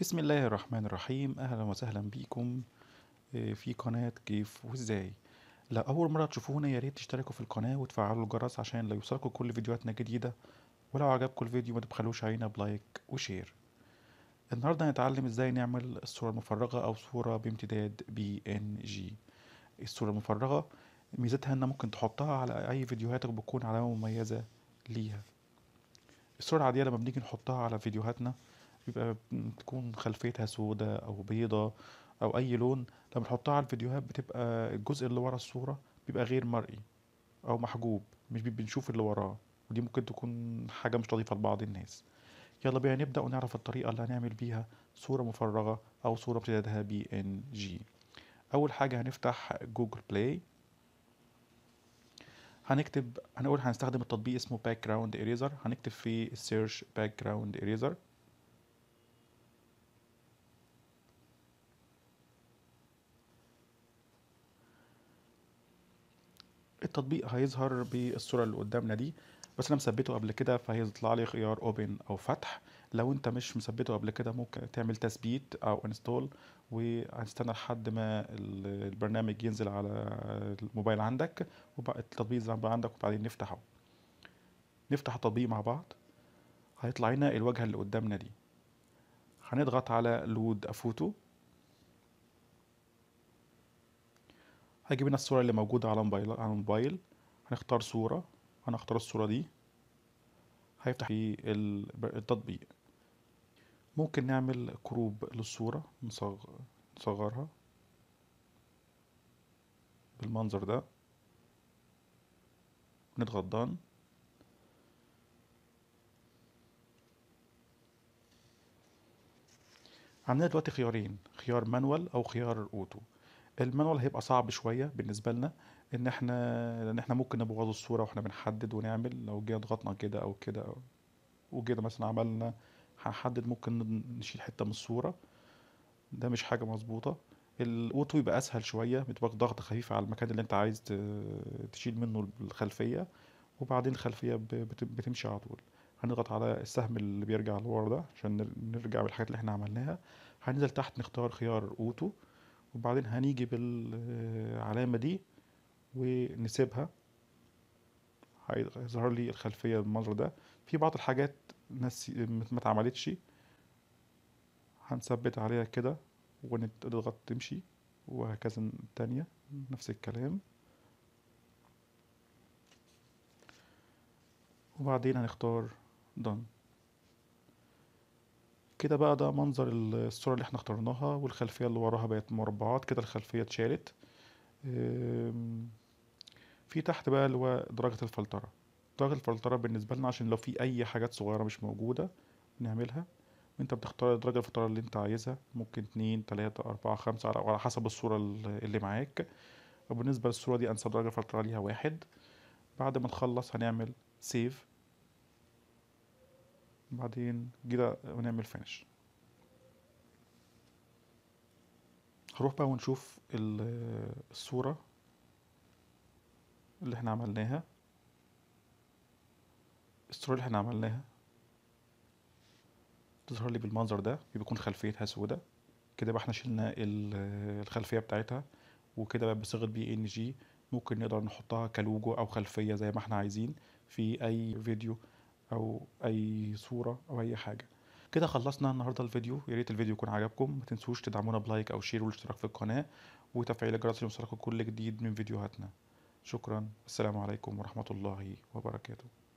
بسم الله الرحمن الرحيم اهلا وسهلا بيكم آه، في قناة كيف وازاي لو اول مرة تشوفونا يا ريت تشتركوا في القناة وتفعلوا الجرس عشان لا يوصلكوا كل فيديوهاتنا جديدة ولو عجبكم الفيديو ما تبخلوش علينا بلايك وشير النهاردة هنتعلم ازاي نعمل الصورة المفرغة او صورة بامتداد بي ان جي الصورة المفرغة ميزتها ان ممكن تحطها على اي فيديوهاتك بتكون علامة مميزة ليها الصورة العادية لما بنيجي نحطها على فيديوهاتنا بيبقى بتكون خلفيتها سودة أو بيضة أو أي لون لما تحطها على الفيديوهات بتبقى الجزء اللي ورا الصورة بيبقى غير مرئي أو محجوب مش بنشوف اللي وراه ودي ممكن تكون حاجة مش لطيفة لبعض الناس يلا بينا نبدأ ونعرف الطريقة اللي هنعمل بيها صورة مفرغة أو صورة امتدادها بي إن جي أول حاجة هنفتح جوجل بلاي هنكتب هنقول هنستخدم التطبيق اسمه باك جراوند اريزر هنكتب فيه السيرش باك جراوند اريزر التطبيق هيظهر بالصوره اللي قدامنا دي بس انا مثبته قبل كده فهيطلع لي خيار اوبن او فتح لو انت مش مثبته قبل كده ممكن تعمل تثبيت او انستول وهنستنى لحد ما البرنامج ينزل على الموبايل عندك وبقى التطبيق ينزل عندك وبعدين نفتحه نفتح التطبيق مع بعض هيطلع لنا الواجهه اللي قدامنا دي هنضغط على لود افوتو هجيب لنا الصورة اللي موجودة على موبايل على الموبايل هنختار صورة انا هختار الصورة دي هيفتح التطبيق ممكن نعمل كروب للصورة نصغرها بالمنظر ده نضغط دان عندنا دلوقتي خيارين خيار مانوال او خيار اوتو المانوال هيبقى صعب شويه بالنسبه لنا ان احنا لان احنا ممكن نبوظ الصوره واحنا بنحدد ونعمل لو جينا ضغطنا كده او كده وجينا مثلا عملنا هنحدد ممكن نشيل حته من الصوره ده مش حاجه مظبوطه الاوتو يبقى اسهل شويه بتبقى ضغط خفيف على المكان اللي انت عايز تشيل منه الخلفيه وبعدين الخلفيه بتمشي على طول هنضغط على السهم اللي بيرجع لورا ده عشان نرجع بالحاجات اللي احنا عملناها هننزل تحت نختار خيار اوتو وبعدين هنيجي بالعلامة آه، دي ونسيبها هيظهر لي الخلفية بالمنظر ده في بعض الحاجات ما اتعملتش هنثبت عليها كده ونضغط تمشي وهكذا التانية نفس الكلام وبعدين هنختار done كده بقى ده منظر الصورة اللي احنا اخترناها والخلفية اللي وراها بقت مربعات كده الخلفية اتشالت في تحت بقى اللي هو درجة الفلترة درجة الفلترة بالنسبة لنا عشان لو في أي حاجات صغيرة مش موجودة نعملها انت بتختار درجة الفلترة اللي انت عايزها ممكن اتنين تلاتة أربعة خمسة على حسب الصورة اللي معاك وبالنسبة للصورة دي أنسب درجة فلترة ليها واحد بعد ما نخلص هنعمل سيف بعدين كده ونعمل فينش هروح بقى ونشوف الصورة اللي احنا عملناها الصورة اللي احنا عملناها تظهر لي بالمنظر ده بيكون خلفيتها سودة كده بقى احنا شلنا الخلفية بتاعتها وكده بقى بصيغة بي ان جي ممكن نقدر نحطها كلوجو او خلفية زي ما احنا عايزين في اي فيديو او اي صوره او اي حاجه كده خلصنا النهارده الفيديو يا ريت الفيديو يكون عجبكم ما تنسوش تدعمونا بلايك او شير والاشتراك في القناه وتفعيل الجرس لمشاركه كل جديد من فيديوهاتنا شكرا السلام عليكم ورحمه الله وبركاته